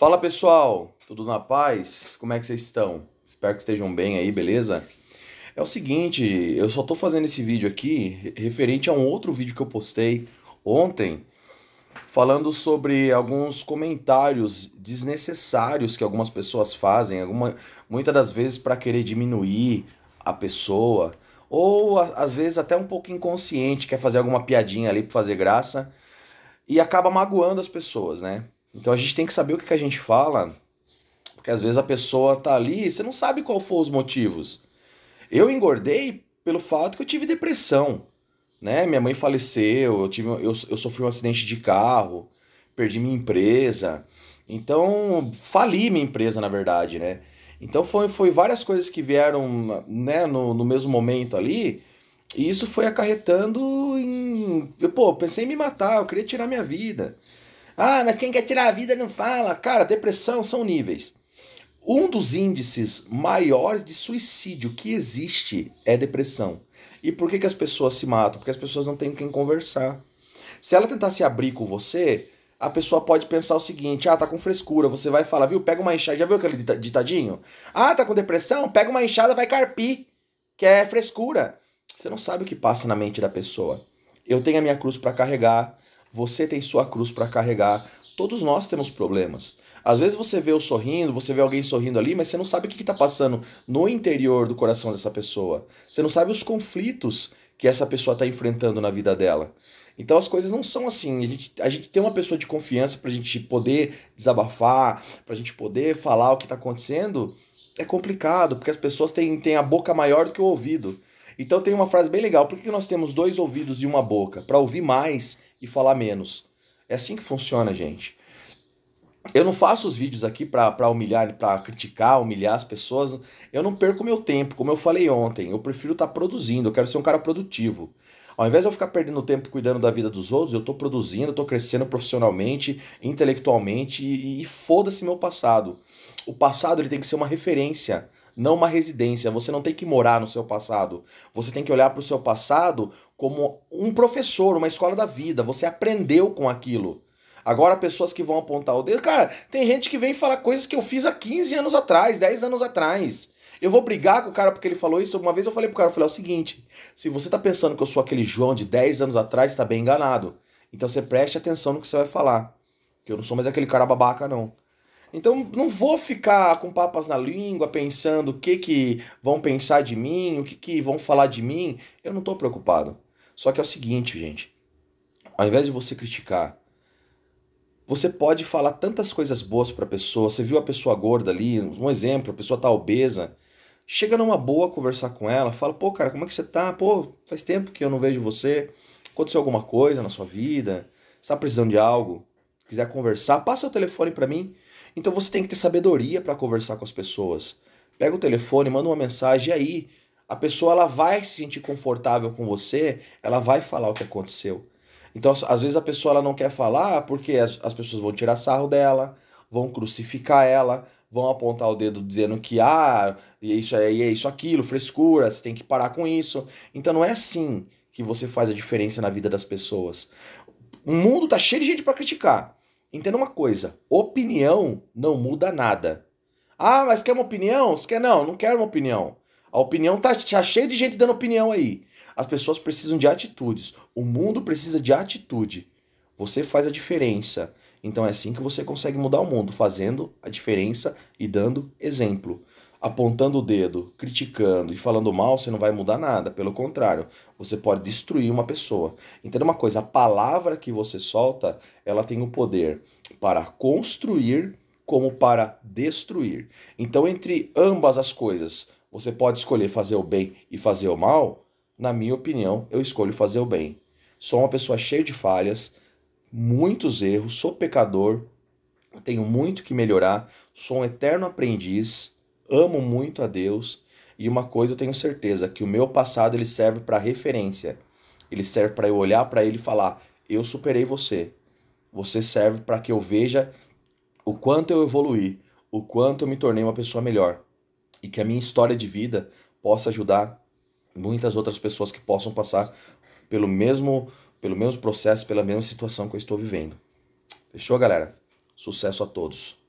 Fala pessoal, tudo na paz? Como é que vocês estão? Espero que estejam bem aí, beleza? É o seguinte, eu só tô fazendo esse vídeo aqui referente a um outro vídeo que eu postei ontem falando sobre alguns comentários desnecessários que algumas pessoas fazem, alguma, muitas das vezes para querer diminuir a pessoa, ou a, às vezes até um pouco inconsciente, quer fazer alguma piadinha ali para fazer graça e acaba magoando as pessoas, né? Então a gente tem que saber o que, que a gente fala, porque às vezes a pessoa tá ali e você não sabe qual foram os motivos. Eu engordei pelo fato que eu tive depressão, né? Minha mãe faleceu, eu, tive, eu, eu sofri um acidente de carro, perdi minha empresa. Então, fali minha empresa, na verdade, né? Então foi, foi várias coisas que vieram né, no, no mesmo momento ali, e isso foi acarretando em. Eu, pô, pensei em me matar, eu queria tirar minha vida. Ah, mas quem quer tirar a vida não fala. Cara, depressão são níveis. Um dos índices maiores de suicídio que existe é depressão. E por que, que as pessoas se matam? Porque as pessoas não têm com quem conversar. Se ela tentar se abrir com você, a pessoa pode pensar o seguinte: ah, tá com frescura, você vai falar, viu? Pega uma enxada. Já viu aquele ditadinho? Ah, tá com depressão? Pega uma enxada, vai carpir, que é frescura. Você não sabe o que passa na mente da pessoa. Eu tenho a minha cruz para carregar, você tem sua cruz para carregar. Todos nós temos problemas. Às vezes você vê eu sorrindo, você vê alguém sorrindo ali, mas você não sabe o que está passando no interior do coração dessa pessoa. Você não sabe os conflitos que essa pessoa está enfrentando na vida dela. Então as coisas não são assim. A gente, a gente tem uma pessoa de confiança para a gente poder desabafar, para a gente poder falar o que está acontecendo. É complicado, porque as pessoas têm, têm a boca maior do que o ouvido. Então tem uma frase bem legal: por que nós temos dois ouvidos e uma boca? Para ouvir mais e falar menos. É assim que funciona, gente. Eu não faço os vídeos aqui para humilhar, para criticar, humilhar as pessoas. Eu não perco meu tempo, como eu falei ontem. Eu prefiro estar tá produzindo, eu quero ser um cara produtivo. Ao invés de eu ficar perdendo tempo cuidando da vida dos outros, eu estou produzindo, estou crescendo profissionalmente, intelectualmente e, e foda-se meu passado. O passado ele tem que ser uma referência não uma residência. Você não tem que morar no seu passado. Você tem que olhar para o seu passado como um professor, uma escola da vida. Você aprendeu com aquilo. Agora, pessoas que vão apontar o dedo. Cara, tem gente que vem falar coisas que eu fiz há 15 anos atrás, 10 anos atrás. Eu vou brigar com o cara porque ele falou isso. Uma vez eu falei pro cara, eu falei, é o seguinte, se você tá pensando que eu sou aquele João de 10 anos atrás, tá bem enganado. Então você preste atenção no que você vai falar. Que eu não sou mais aquele cara babaca, não. Então não vou ficar com papas na língua pensando o que que vão pensar de mim, o que que vão falar de mim. Eu não estou preocupado. Só que é o seguinte, gente. Ao invés de você criticar, você pode falar tantas coisas boas para a pessoa. Você viu a pessoa gorda ali, um exemplo, a pessoa tá obesa. Chega numa boa conversar com ela, fala: "Pô, cara, como é que você tá? Pô, faz tempo que eu não vejo você. Aconteceu alguma coisa na sua vida? Está precisando de algo?" Quiser conversar, passa o telefone para mim. Então você tem que ter sabedoria para conversar com as pessoas. Pega o telefone, manda uma mensagem e aí a pessoa ela vai se sentir confortável com você, ela vai falar o que aconteceu. Então, às vezes a pessoa ela não quer falar porque as, as pessoas vão tirar sarro dela, vão crucificar ela, vão apontar o dedo dizendo que ah, é isso é isso, aquilo, frescura, você tem que parar com isso. Então não é assim que você faz a diferença na vida das pessoas. O mundo tá cheio de gente para criticar. Entenda uma coisa: opinião não muda nada. Ah, mas quer uma opinião? Você quer não? Não quero uma opinião. A opinião tá, tá cheia de gente dando opinião aí. As pessoas precisam de atitudes. O mundo precisa de atitude. Você faz a diferença. Então é assim que você consegue mudar o mundo, fazendo a diferença e dando exemplo apontando o dedo, criticando e falando mal, você não vai mudar nada. Pelo contrário, você pode destruir uma pessoa. Entenda uma coisa: a palavra que você solta, ela tem o poder para construir como para destruir. Então, entre ambas as coisas, você pode escolher fazer o bem e fazer o mal. Na minha opinião, eu escolho fazer o bem. Sou uma pessoa cheia de falhas, muitos erros, sou pecador, tenho muito que melhorar, sou um eterno aprendiz amo muito a Deus e uma coisa eu tenho certeza, que o meu passado ele serve para referência. Ele serve para eu olhar para ele e falar: "Eu superei você". Você serve para que eu veja o quanto eu evolui, o quanto eu me tornei uma pessoa melhor e que a minha história de vida possa ajudar muitas outras pessoas que possam passar pelo mesmo pelo mesmo processo, pela mesma situação que eu estou vivendo. Fechou, galera? Sucesso a todos.